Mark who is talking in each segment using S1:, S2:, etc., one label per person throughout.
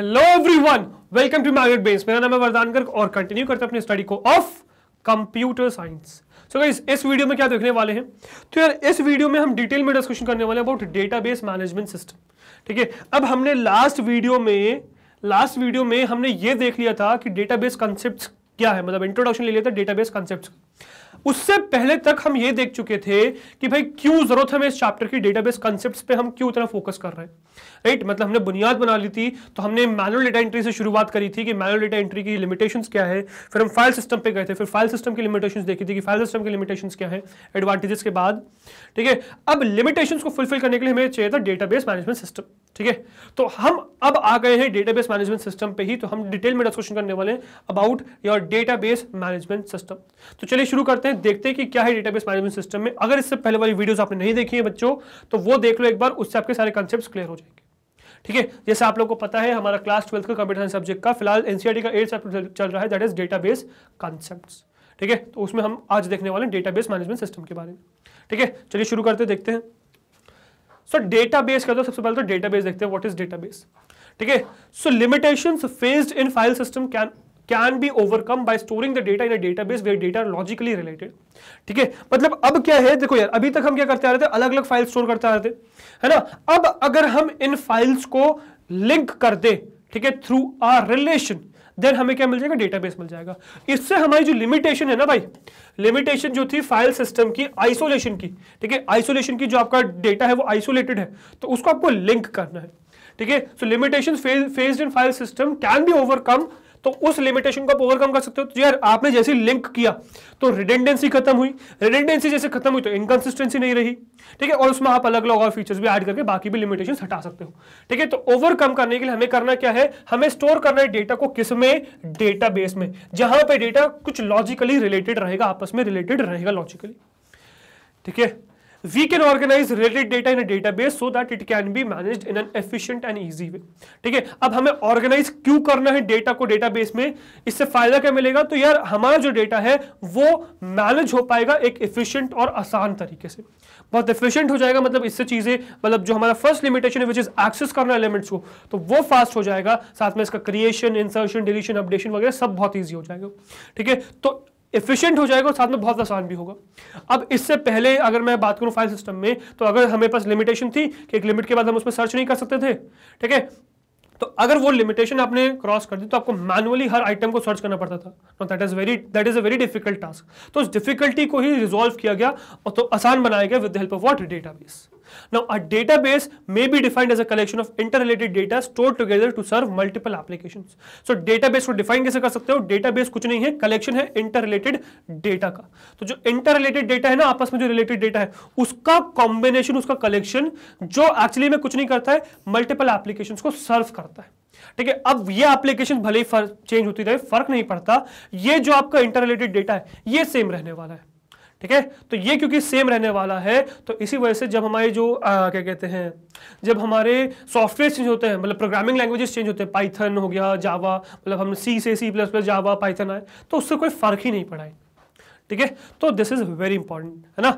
S1: Hello everyone welcome to market base मेरा नाम है वरदान गर्ग और कंटिन्यू करते हैं अपनी स्टडी को of computer science so guys इस वीडियो में क्या देखने वाले हैं तो यार इस वीडियो में हम डिटेल में डिस्कशन करने वाले हैं अबाउट डेटाबेस मैनेजमेंट सिस्टम ठीक है अब हमने लास्ट वीडियो में लास्ट वीडियो में हमने ये देख लिया था कि डेटाबेस कंसेप्ट क्या है मतलब इंट्रोडक्शन ले लिया था डेटाबेस कंसेप्ट उससे पहले तक हम ये देख चुके थे कि भाई क्यों जरूरत हमें इस चैप्टर की डेटाबेस कॉन्सेप्ट्स पे हम क्यों इतना फोकस कर रहे हैं राइट मतलब हमने बुनियाद बना ली थी तो हमने मैनुअल डेटा एंट्री से शुरुआत करी थी कि मैनुअल डेटा एंट्री की लिमिटेशंस क्या है फिर हम फाइल सिस्टम पे गए थे फिर फाइल सिस्टम की लिमिटेशंस देखी थी कि फाइल सिस्टम की लिमिटेशंस क्या है एडवांटेजेस के बाद ठीक है अब लिमिटेशन को फुलफिल करने के लिए हमें चाहिए था डेटाबेस मैनेजमेंट सिस्टम ठीक है तो हम अब आ गए हैं डेटाबेस मैनेजमेंट सिस्टम पे ही तो हम डिटेल में डिस्कशन करने वाले हैं about your database management system तो चलिए शुरू करते हैं देखते हैं कि क्या है डेटाबेस मैनेजमेंट सिस्टम में अगर इससे पहले वाली वीडियोस आपने नहीं देखी है बच्चों तो वो देख लो एक बार उससे आपके सारे कॉन्सेप्ट क्लियर हो जाएंगे ठीक है जैसे आप लोग को पता है हमारा क्लास ट्वेल्थ का कंप्यूटर साइंस सब्जेक्ट का फिलहाल एनसीआरटी e का एट चैप्टर चल रहा है दैट इज डेटाबेस कॉन्सेप्ट्स ठीक है तो उसमें हम आज देखने वाले हैं डेटाबेस मैनेजमेंट सिस्टम के बारे में ठीक है चलिए शुरू करते देखते हैं सो डेटाबेस कर दो सबसे पहले तो डेटाबेस देखते हैं वॉट इज डेटाबेस ठीक है so limitation faced in file system can can be overcome by storing the data in database data logically related ठीक है मतलब अब क्या है देखो यार अभी तक हम क्या करते आ रहे थे अलग अलग फाइल स्टोर करते आ रहे थे है ना अब अगर हम इन फाइल्स को लिंक कर दे ठीक है थ्रू आर रिलेशन देन हमें क्या मिल जाएगा डेटाबेस मिल जाएगा इससे हमारी जो लिमिटेशन है ना भाई लिमिटेशन जो थी फाइल सिस्टम की आइसोलेशन की ठीक है आइसोलेशन की जो आपका डेटा है वो आइसोलेटेड है तो उसको आपको लिंक करना है ठीक है so limitation faced in file system can be overcome तो उस लिमिटेशन को आप ओवरकम कर सकते हो तो यार आपने जैसे लिंक किया तो रिडेंडेंसी खत्म हुई रिडेंडेंसी जैसे खत्म हुई तो इनकन्सिस्टेंसी नहीं रही ठीक है और उसमें आप अलग अलग और फीचर्स भी ऐड करके बाकी भी लिमिटेशन हटा सकते हो ठीक है तो ओवरकम करने के लिए हमें करना क्या है हमें स्टोर करना है डेटा को किस में डेटा बेस में जहां पर डेटा कुछ लॉजिकली रिलेटेड रहेगा आपस में रिलेटेड रहेगा लॉजिकली ठीक है we can organize related data in database so that it can be manage in an efficient and easy way ठीक है अब हमें ऑर्गेनाइज क्यों करना है डेटा को डेटाबेस में इससे फायदा क्या मिलेगा तो यार हमारा जो डेटा है वो मैनेज हो पाएगा एक एफिशियंट और आसान तरीके से बहुत एफिशियंट हो जाएगा मतलब इससे चीजें मतलब जो हमारा फर्स्ट लिमिटेशन है विच इज एक्सेस करना एलिमेंट्स को तो वो फास्ट हो जाएगा साथ में इसका क्रिएशन इंसर्शन डिलीशन अपडेशन वगैरह सब बहुत ईजी हो जाएगा ठीक है तो इफिशियंट हो जाएगा और साथ में बहुत आसान भी होगा अब इससे पहले अगर मैं बात करूं फाइल सिस्टम में तो अगर हमें पास लिमिटेशन थी कि एक लिमिट के बाद हम उसमें सर्च नहीं कर सकते थे ठीक है तो अगर वो लिमिटेशन आपने क्रॉस कर दी तो आपको मैनुअली हर आइटम को सर्च करना पड़ता था no that is very that is a very difficult task तो उस डिफिकल्टी को ही रिजोल्व किया गया और तो आसान बनाया गया with the help of what database Now, a database may be defined as a collection of interrelated data stored together to serve multiple applications. So, database को define कैसे कर सकते हो Database कुछ नहीं है collection है interrelated data का तो जो interrelated data है ना आपस में जो related data है उसका combination उसका collection जो actually में कुछ नहीं करता है multiple applications को serve करता है ठीक है अब ये एप्लीकेशन भले ही चेंज होती रहे फर्क नहीं पड़ता ये जो आपका इंटरलेटेड डेटा है ये सेम रहने वाला है ठीक है तो ये क्योंकि सेम रहने वाला है तो इसी वजह से जब हमारे जो आ, क्या कहते हैं जब हमारे सॉफ्टवेयर चेंज होते हैं मतलब प्रोग्रामिंग लैंग्वेजेस चेंज होते हैं पाइथन हो गया जावा मतलब हम सी से C plus plus Java Python आए तो उससे कोई फर्क ही नहीं पड़ा है ठीक है तो दिस इज वेरी इंपॉर्टेंट है ना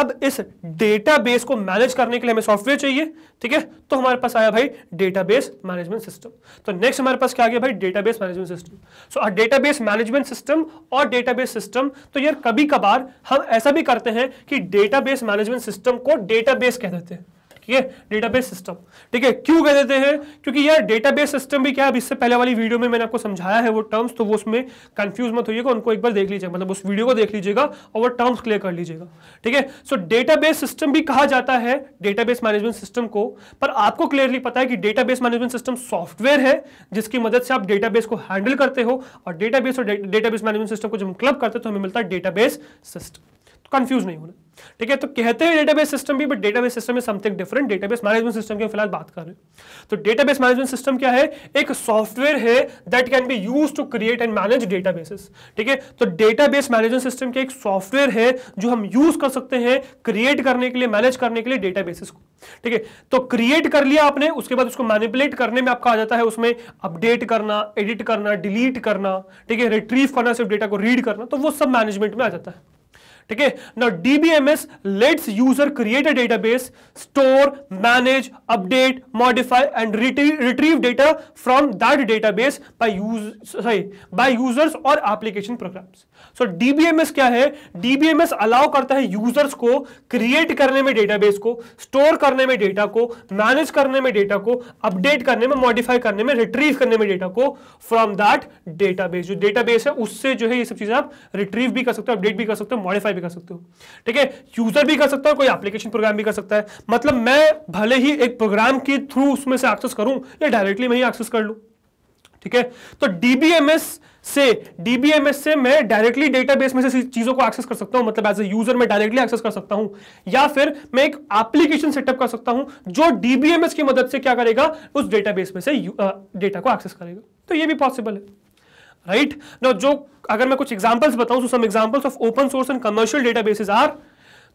S1: अब इस डेटाबेस को मैनेज करने के लिए हमें सॉफ्टवेयर चाहिए ठीक है तो हमारे पास आया भाई डेटाबेस मैनेजमेंट सिस्टम तो नेक्स्ट हमारे पास क्या आ गया भाई database management system so database management system और डेटाबेस सिस्टम तो यार कभी कभार हम ऐसा भी करते हैं कि डेटाबेस मैनेजमेंट सिस्टम को डेटाबेस कह देते हैं ठीक है डेटाबेस सिस्टम ठीक है क्यों कह देते हैं क्योंकि यार डेटाबेस सिस्टम भी क्या है इससे पहले वाली वीडियो में मैंने आपको समझाया है वो टर्म्स तो वो उसमें कंफ्यूज मत होइएगा उनको एक बार देख लीजिएगा मतलब उस वीडियो को देख लीजिएगा और वो टर्म्स क्लियर कर लीजिएगा ठीक है सो डेटाबेस सिस्टम भी कहा जाता है डेटाबेस मैनेजमेंट सिस्टम को पर आपको क्लियरली पता है कि डेटाबेस मैनेजमेंट सिस्टम सॉफ्टवेयर है जिसकी मदद से आप डेटाबेस को हैंडल करते हो और डेटाबेस और डेटाबेस मैनेजमेंट सिस्टम को जब हम क्लब करते हैं तो हमें मिलता है डेटाबेस सिस्टम कंफ्यूज नहीं होना ठीक है तो कहते हैं डेटाबेस सिस्टम भी बट डेटाबेस सिस्टम में something different database management system की फिलहाल बात कर रहे हैं तो डेटाबेस मैनेजमेंट सिस्टम क्या है एक सॉफ्टवेयर है that can be use to create and manage databases ठीक है तो डेटाबेस मैनेजमेंट सिस्टम के एक सॉफ्टवेयर है जो हम यूज कर सकते हैं क्रिएट करने के लिए मैनेज करने के लिए डेटाबेसेस को ठीक है तो क्रिएट कर लिया आपने उसके बाद उसको मैनिपुलेट करने में आपका आ जाता है उसमें अपडेट करना एडिट करना डिलीट करना ठीक है रिट्रीव करना सिर्फ डेटा को रीड करना तो वो सब मैनेजमेंट में आ जाता है ठीक है ना DBMS lets user create a database store manage update modify and retrieve data from that database by use sorry by users और एप्लीकेशन प्रोग्राम्स सो डीबीएमएस क्या है डीबीएमएस अलाउ करता है यूजर्स को क्रिएट करने में डेटाबेस को स्टोर करने में डेटा को मैनेज करने में डेटा को अपडेट करने में मॉडिफाई करने में रिट्रीव करने में डेटा को फ्रॉम दैट डेटाबेस जो डेटाबेस है उससे जो है ये सब चीजें आप रिट्रीव भी कर सकते हो अपडेट भी कर सकते हो मॉडिफाई भी कर सकते हो ठीक है यूजर भी कर सकता है कोई एप्लीकेशन प्रोग्राम भी कर सकता है मतलब मैं भले ही एक प्रोग्राम के थ्रू उसमें से एक्सेस करूं या डायरेक्टली मैं ही एक्सेस कर लू ठीक है तो डीबीएमएस से डीबीएमएस से मैं डायरेक्टली डेटाबेस में से चीजों को एक्सेस कर सकता हूं मतलब एज ए यूजर मैं डायरेक्टली एक्सेस कर सकता हूं या फिर मैं एक एप्लीकेशन सेटअप कर सकता हूं जो डीबीएमएस की मदद से क्या करेगा उस डेटाबेस में से डेटा को एक्सेस करेगा तो ये भी पॉसिबल है राइट right? ना जो अगर मैं कुछ एग्जाम्पल्स बताऊं some examples of open source and commercial databases are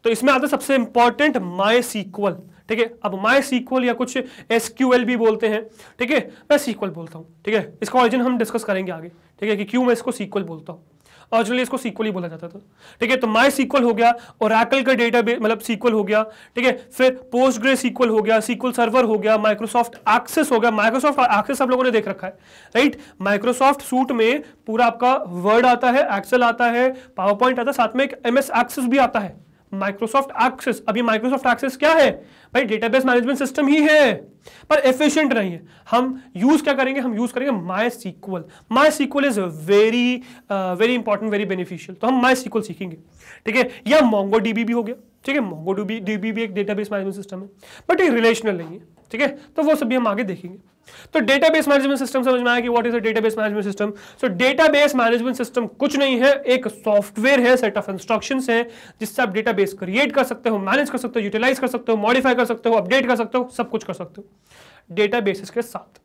S1: तो इसमें आता है सबसे इंपॉर्टेंट माई सीक्वल ठीक है अब माई सीक्वल या कुछ एस भी बोलते हैं ठीक है मैं सीक्वल बोलता हूँ ठीक है इसका ऑरिजिन हम डिस्कस करेंगे आगे ठीक है कि क्यों मैं इसको सीक्वल बोलता हूँ ऑरिजिनली इसको सीक्वल ही बोला जाता था ठीक है तो माई सीक्वल हो गया ओराकल का डेटा मतलब सीक्वल हो गया ठीक है फिर पोस्ट ग्रे सीक्वल हो गया सीक्वल सर्वर हो गया माइक्रोसॉफ्ट एक्सेस हो गया माइक्रोसॉफ्ट एक्सेस आप लोगों ने देख रखा है राइट माइक्रोसॉफ्ट सूट में पूरा आपका वर्ड आता है एक्सेल आता है पावर पॉइंट आता है साथ में एक एम एक्सेस भी आता है माइक्रोसॉफ्ट एक्सेस अभी माइक्रोसॉफ्ट एक्सेस क्या है भाई डेटाबेस मैनेजमेंट सिस्टम ही है पर एफिशिएंट नहीं है हम यूज क्या करेंगे हम यूज करेंगे MySQL MySQL is very very important very beneficial तो हम माई सीक्वल सीखेंगे ठीक है या मोंगो डीबी भी हो गया ठीक है मोंगो डीबी भी एक डेटाबेस मैनेजमेंट सिस्टम है बट ये रिलेशनल नहीं है ठीक है तो वो सभी हम आगे देखेंगे तो डेटाबेस मैनेजमेंट सिस्टम समझ में आया कि what is a database management system so database management system कुछ नहीं है एक सॉफ्टवेयर है सेट ऑफ इंस्ट्रक्शंस है जिससे आप डेटाबेस क्रिएट कर सकते हो मैनेज कर सकते हो यूटिलाइज कर सकते हो मॉडिफाई कर सकते हो अपडेट कर सकते हो सब कुछ कर सकते हो डेटाबेसिस के साथ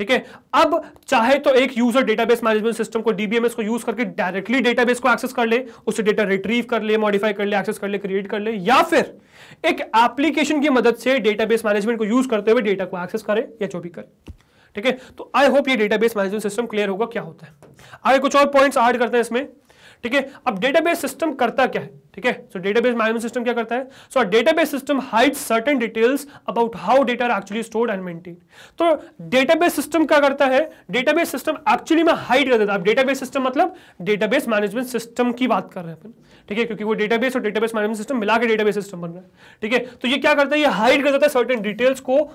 S1: ठीक है अब चाहे तो एक यूजर डेटाबेस मैनेजमेंट सिस्टम को डीबीएमएस को यूज करके डायरेक्टली डेटाबेस को एक्सेस कर ले उससे डेटा रिट्रीव कर ले मॉडिफाई कर ले एक्सेस कर ले क्रिएट कर ले या फिर एक एप्लीकेशन की मदद से डेटाबेस मैनेजमेंट को यूज करते हुए डेटा को एक्सेस करे या जो भी करे ठीक है तो आई होप ये डेटाबेस मैनेजमेंट सिस्टम क्लियर होगा क्या होता है आगे कुछ और पॉइंट्स ऐड करते हैं इसमें ठीक है अब डेटाबेस सिस्टम करता क्या है ठीक है सो डेटाबेस मैनेजमेंट सिस्टम क्या करता है so database system hide certain details about how data are actually stored and maintain तो डेटाबेस सिस्टम क्या करता है डेटाबेस सिस्टम एक्चुअली में हाइड कर देता है अब डेटाबेस सिस्टम मतलब डेटाबेस मैनेजमेंट सिस्टम की बात कर रहे हैं अपन ठीक है क्योंकि वो डेटाबेस और डेटाबेस मैनेजमेंट सिस्टम मिला के डेटाबेस सिस्टम बन रहा है ठीक है तो ये क्या करता है ये हाइड कर देता है सर्टेन डिटेल्स को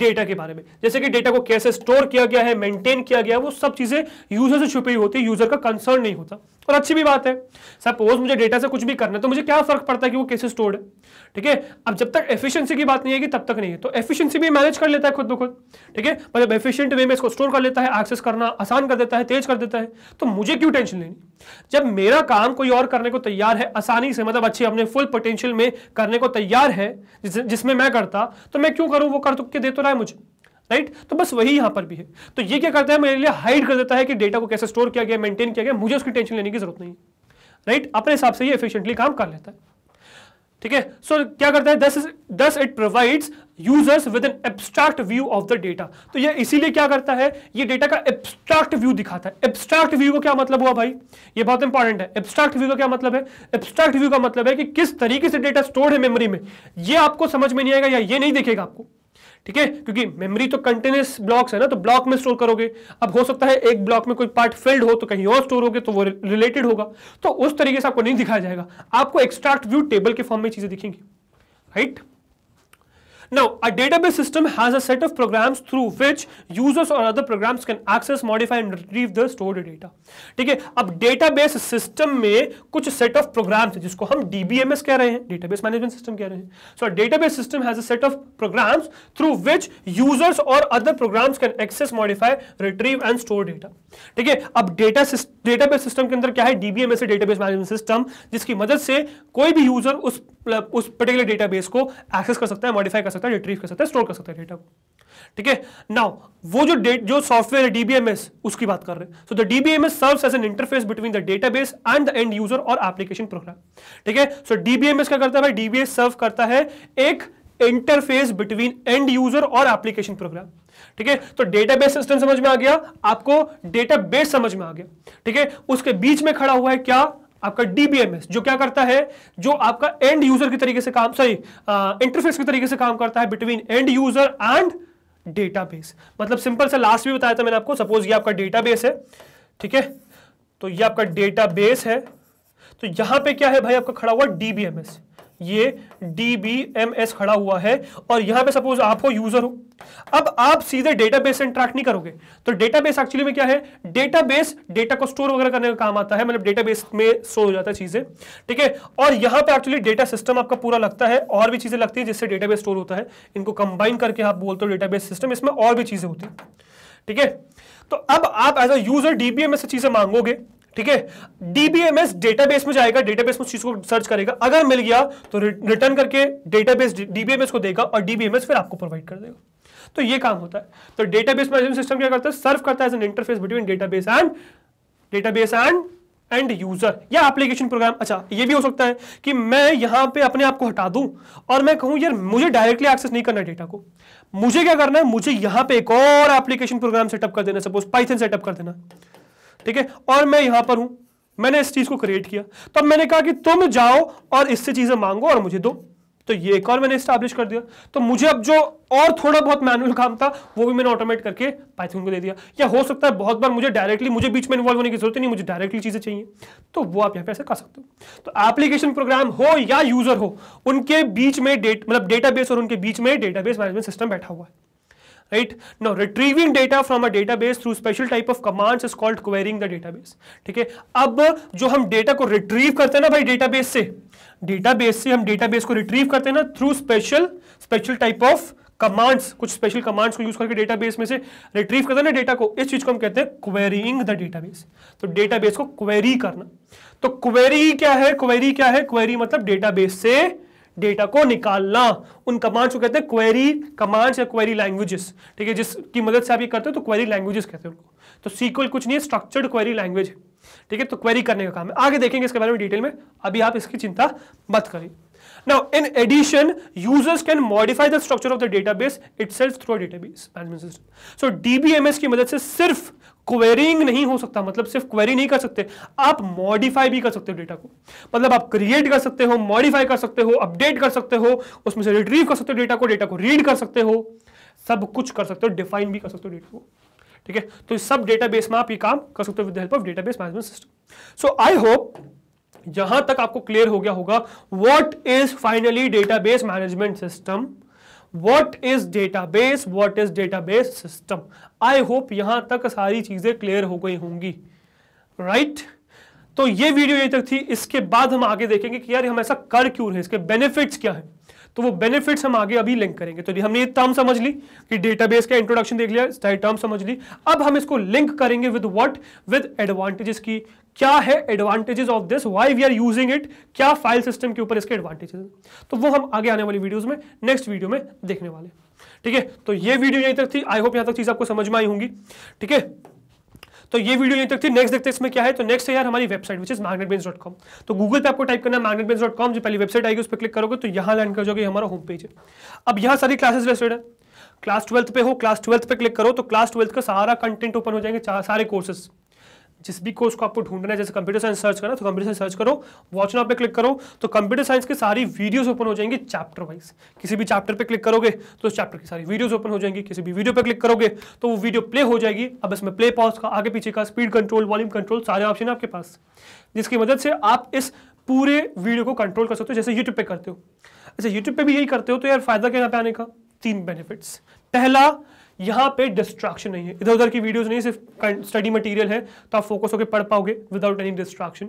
S1: डेटा के बारे में जैसे कि डेटा को कैसे स्टोर किया गया है मेंटेन किया गया है वो सब चीजें यूजर से छुपी होती है यूजर का कंसर्न नहीं होता और अच्छी भी बात है सपोज मुझे डेटा से कुछ भी करना है तो मुझे क्या फर्क पड़ता है कि वो कैसे स्टोर्ड है ठीक है अब जब तक एफिशिएंसी की बात नहीं आएगी तब तक नहीं है तो एफिशिएंसी भी मैनेज कर लेता है खुद ब खुद ठीक है मतलब एफिशिएंट वे में इसको स्टोर कर लेता है एक्सेस करना आसान कर देता है तेज कर देता है तो मुझे क्यों टेंशन लेनी जब मेरा काम कोई और करने को तैयार है आसानी से मतलब अच्छे अपने फुल पोटेंशियल में करने को तैयार है जिसमें मैं करता तो मैं क्यों करूँ वो कर तो दे तो रहा है मुझे राइट तो बस वही यहां पर भी है तो ये क्या करता है मेरे लिए हाइड कर देता है कि डेटा को कैसे स्टोर किया गया मेंटेन किया गया मुझे उसकी टेंशन लेने की जरूरत नहीं राइट अपने हिसाब से ये एफिशिएंटली काम कर लेता है ठीक है सो क्या करता है thus thus it provides users with an abstract view of the data तो ये इसीलिए क्या करता है ये डेटा का एब्स्ट्रैक्ट व्यू दिखाता है एब्स्ट्रैक्ट व्यू का क्या मतलब हुआ भाई ये बहुत इंपॉर्टेंट है एब्स्ट्रैक्ट व्यू का क्या मतलब है एब्स्ट्रैक्ट व्यू का मतलब है कि किस तरीके से डेटा स्टोर है मेमोरी में ये आपको समझ में नहीं आएगा या ये नहीं दिखेगा आपको ठीक है क्योंकि मेमोरी तो कंटिन्यूस ब्लॉक्स है ना तो ब्लॉक में स्टोर करोगे अब हो सकता है एक ब्लॉक में कोई पार्ट फिल्ड हो तो कहीं और स्टोर होगे तो वो रिलेटेड होगा तो उस तरीके से आपको नहीं दिखाया जाएगा आपको एक्स्ट्रैक्ट व्यू टेबल के फॉर्म में चीजें दिखेंगी right Now, a database system has a set of programs through which users or other programs can access, modify and retrieve the stored data. ठीक है अब डेटाबेस सिस्टम में कुछ सेट ऑफ प्रोग्राम्स है जिसको हम डीबीएमएस कह रहे हैं डेटाबेस मैनेजमेंट सिस्टम कह रहे हैं so database system has a set of programs through which users और other programs can access modify retrieve and store data ठीक है अब डेटा डेटाबेस सिस्टम के अंदर क्या है डीबीएमएस डेटाबेस मैनेजमेंट सिस्टम जिसकी मदद से कोई भी यूजर उस मतलब उस पर्टिकुलर डेटाबेस को एक्सेस कर सकता है मॉडिफाई कर सकता है रिट्रीव कर सकता है स्टोर कर सकता है डेटा को ठीक है नाउ वो जो डेट जो सॉफ्टवेयर है डीबीएमएस उसकी बात कर रहे हैं so the DBMS serves as an interface between the database and the end user और एप्लीकेशन प्रोग्राम ठीक है सो डीबीएमएस क्या करता है भाई डीबीएस सर्व करता है एक इंटरफेस बिटवीन एंड यूजर और एप्लीकेशन प्रोग्राम ठीक है तो डेटाबेस सिस्टम समझ में आ गया आपको डेटाबेस समझ में आ गया ठीक है उसके बीच में खड़ा हुआ है क्या आपका डीबीएमएस जो क्या करता है जो आपका एंड यूजर के तरीके से काम सॉरी इंटरफेस के तरीके से काम करता है between end user and database मतलब सिंपल सा लास्ट भी बताया था मैंने आपको सपोज ये आपका डेटाबेस है ठीक है तो ये आपका डेटाबेस है तो यहां पे क्या है भाई आपका खड़ा हुआ डीबीएमएस ये डी बी एम एस खड़ा हुआ है और यहां पे सपोज आप हो यूजर हो अब आप सीधे डेटाबेस से इंट्रैक्ट नहीं करोगे तो डेटाबेस एक्चुअली में क्या है डेटाबेस डेटा को स्टोर वगैरह करने का काम आता है मतलब डेटाबेस में स्टोर हो जाता है चीजें ठीक है और यहां पे एक्चुअली डेटा सिस्टम आपका पूरा लगता है और भी चीजें लगती है जिससे डेटाबेस स्टोर होता है इनको कंबाइन करके आप बोलते हो डेटाबेस सिस्टम इसमें और भी चीजें होती है ठीक है तो अब आप एज अ यूजर डीबीएमएस से चीजें मांगोगे ठीक है डीबीएमएस डेटाबेस में जाएगा डेटाबेस में उस चीज को सर्च करेगा अगर मिल गया तो रिटर्न करके डेटाबेस डीबीएमएस को देगा और डीबीएमएस फिर आपको प्रोवाइड कर देगा तो ये काम होता है तो डेटाबेस मैनेजमेंट सिस्टम क्या करता है सर्व करता है as an interface between database and database and end user या एप्लीकेशन प्रोग्राम अच्छा ये भी हो सकता है कि मैं यहां पे अपने आप को हटा दूं और मैं कहूं यार मुझे डायरेक्टली एक्सेस नहीं करना डेटा को मुझे क्या करना है मुझे यहाँ पे एक और एप्लीकेशन प्रोग्राम सेटअप कर देना सपोज पाइथन सेटअप कर देना ठीक है और मैं यहां पर हूं मैंने इस चीज को क्रिएट किया तब मैंने कहा कि तुम जाओ और इससे चीजें मांगो और मुझे दो तो ये एक और मैंने स्टैब्लिश कर दिया तो मुझे अब जो और थोड़ा बहुत मैनुअल काम था वो भी मैंने ऑटोमेट करके पाइथन को दे दिया या हो सकता है बहुत बार मुझे डायरेक्टली मुझे बीच में इन्वॉल्व होने की जरूरत नहीं मुझे डायरेक्टली चीजें चाहिए तो वो आप यहां पे ऐसे कर सकते हो तो एप्लीकेशन प्रोग्राम हो या यूजर हो उनके बीच में डेट मतलब डेटाबेस और उनके बीच में डेटाबेस मैनेजमेंट सिस्टम बैठा हुआ है right now retrieving data from a database through special type of commands is called querying the database ठीक है अब जो हम डेटा को रिट्रीव करते हैं ना भाई डेटाबेस से डेटाबेस से हम डेटाबेस को रिट्रीव करते हैं ना through special special type of commands कुछ स्पेशल कमांड्स को यूज करके डेटाबेस में से रिट्रीव करते हैं ना डेटा को इस चीज को हम कहते हैं क्वेरिंग द डेटाबेस तो डेटाबेस को क्वेरी करना तो क्वेरी क्या है क्वेरी क्या है क्वेरी मतलब डेटाबेस से डेटा को निकालना उन कमांड्स को कहते हैं क्वेरी कमांड्स या क्वेरी लैंग्वेजेस ठीक है जिसकी मदद से आप ये करते हो तो क्वेरी लैंग्वेजेस कहते हैं उनको तो सीक्वल कुछ नहीं है स्ट्रक्चर्ड क्वेरी लैंग्वेज ठीक है तो क्वेरी करने का काम है आगे देखेंगे इसके बारे में डिटेल में अभी आप इसकी चिंता मत करिए Now, in addition, users can modify the structure of the database itself through a database management system. So, DBMS की मदद से सिर्फ क्वेरिंग नहीं हो सकता मतलब सिर्फ क्वेरी नहीं कर सकते आप मॉडिफाई भी कर सकते हो डेटा को मतलब आप क्रिएट कर सकते हो मॉडिफाई कर सकते हो अपडेट कर सकते हो उसमें से रिट्रीव कर सकते हो डेटा को डेटा को रीड कर सकते हो सब कुछ कर सकते हो डिफाइन भी कर सकते हो डेटा को ठीक है तो सब डेटाबेस में आप ये काम कर सकते हो with the help of database management system so I hope जहां तक आपको क्लियर हो गया होगा what is finally database management system what is database what is database system I hope यहां तक सारी चीजें क्लियर हो गई होंगी राइट right? तो ये वीडियो यही तक थी इसके बाद हम आगे देखेंगे कि यार हम ऐसा कर क्यों रहे इसके बेनिफिट्स क्या है तो वो बेनिफिट्स हम आगे अभी लिंक करेंगे तो हमने ये टर्म समझ ली कि डेटाबेस का इंट्रोडक्शन देख लिया टर्म समझ ली अब हम इसको लिंक करेंगे विद व्हाट विद एडवांटेजेस की क्या है advantages of this why we are using it क्या फाइल सिस्टम के ऊपर इसके एडवांटेजेस तो वो हम आगे आने वाली वीडियोस में नेक्स्ट वीडियो में देखने वाले ठीक है तो ये वीडियो यहीं तक थी आई होप यहां तक चीज़ आपको समझ में आई होंगी ठीक है तो ये वीडियो यहीं तक थी नेक्स्ट देखते हैं इसमें क्या है तो नेक्स्ट है यार हमारी website which is magnet Magnet Brains dot com तो गूगल पे आपको टाइप करना है मैग्नेटबेंस डॉट कॉम जो पहली वेबसाइट आएगी उस पर क्लिक करोगे तो यहाँ लैंड कर जाओगे हमारा होम पेज है अब यहाँ सारी क्लासेस लिस्टेड है क्लास ट्वेल्थ पे हो क्लास ट्वेल्थ पे क्लिक करो तो क्लास ट्वेल्थ का सारा कंटेंट ओपन हो जाएंगे सारे कोर्सेस जिस भी कोर्स को आपको ढूंढना है जैसे कंप्यूटर साइंस सर्च करना तो कंप्यूटर साइंस सर्च करो वॉच नाउ पे क्लिक करो तो कंप्यूटर साइंस की सारी वीडियोस ओपन हो जाएंगी चैप्टर वाइज किसी भी चैप्टर पे क्लिक करोगे तो उस चैप्टर की सारी वीडियोस ओपन हो जाएंगी किसी भी वीडियो पे क्लिक करोगे तो वो वीडियो प्ले हो जाएगी अब इसमें प्ले पॉज का आगे पीछे का स्पीड कंट्रोल वॉल्यूम कंट्रोल सारे ऑप्शन है आपके पास जिसकी मदद से आप इस पूरे वीडियो को कंट्रोल कर सकते हो जैसे यूट्यूब पे करते हो अच्छा यूट्यूब पे भी यही करते हो तो यार फायदा क्या यहाँ पे आने का तीन बेनिफिट्स पहला यहाँ पे डिस्ट्रैक्शन नहीं है इधर उधर की वीडियोस नहीं सिर्फ स्टडी मटेरियल है तो आप फोकस होकर पढ़ पाओगे विदाउट एनी डिस्ट्रैक्शन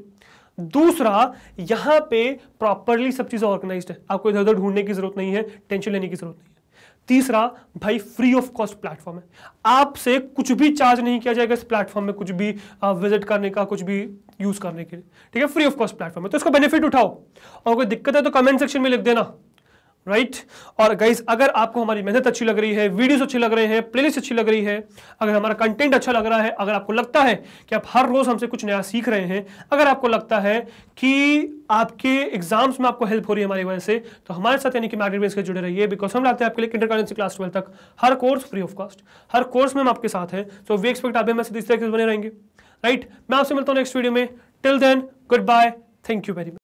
S1: दूसरा यहाँ पे प्रॉपरली सब चीज़ें ऑर्गेनाइज है आपको इधर उधर ढूंढने की जरूरत नहीं है टेंशन लेने की जरूरत नहीं है तीसरा भाई फ्री ऑफ कॉस्ट प्लेटफॉर्म है आपसे कुछ भी चार्ज नहीं किया जाएगा इस प्लेटफॉर्म में कुछ भी विजिट करने का कुछ भी यूज करने के लिए ठीक है फ्री ऑफ कॉस्ट प्लेटफॉर्म है तो इसका बेनिफिट उठाओ और कोई दिक्कत है तो कमेंट सेक्शन में लिख देना राइट right? और गाइज अगर आपको हमारी मेहनत अच्छी लग रही है वीडियोस अच्छी लग रहे हैं प्लेलिस्ट अच्छी लग रही है अगर हमारा कंटेंट अच्छा लग रहा है अगर आपको लगता है कि आप हर रोज़ हमसे कुछ नया सीख रहे हैं अगर आपको लगता है कि आपके एग्जाम्स में आपको हेल्प हो रही है हमारी वजह से तो हमारे साथ यानी कि मैग्रेट बेस के जुड़े रहिए बिकॉज हम लाते हैं आपके लिए इंटर कॉलेज क्लास ट्वेल्व तक हर कोर्स फ्री ऑफ कॉस्ट हर कोर्स में हम आपके साथ हैं सो वी एक्सपेक्ट आप हमें इस तरह से बने रहेंगे राइट मैं आपसे मिलता हूँ नेक्स्ट वीडियो में till then goodbye thank you very much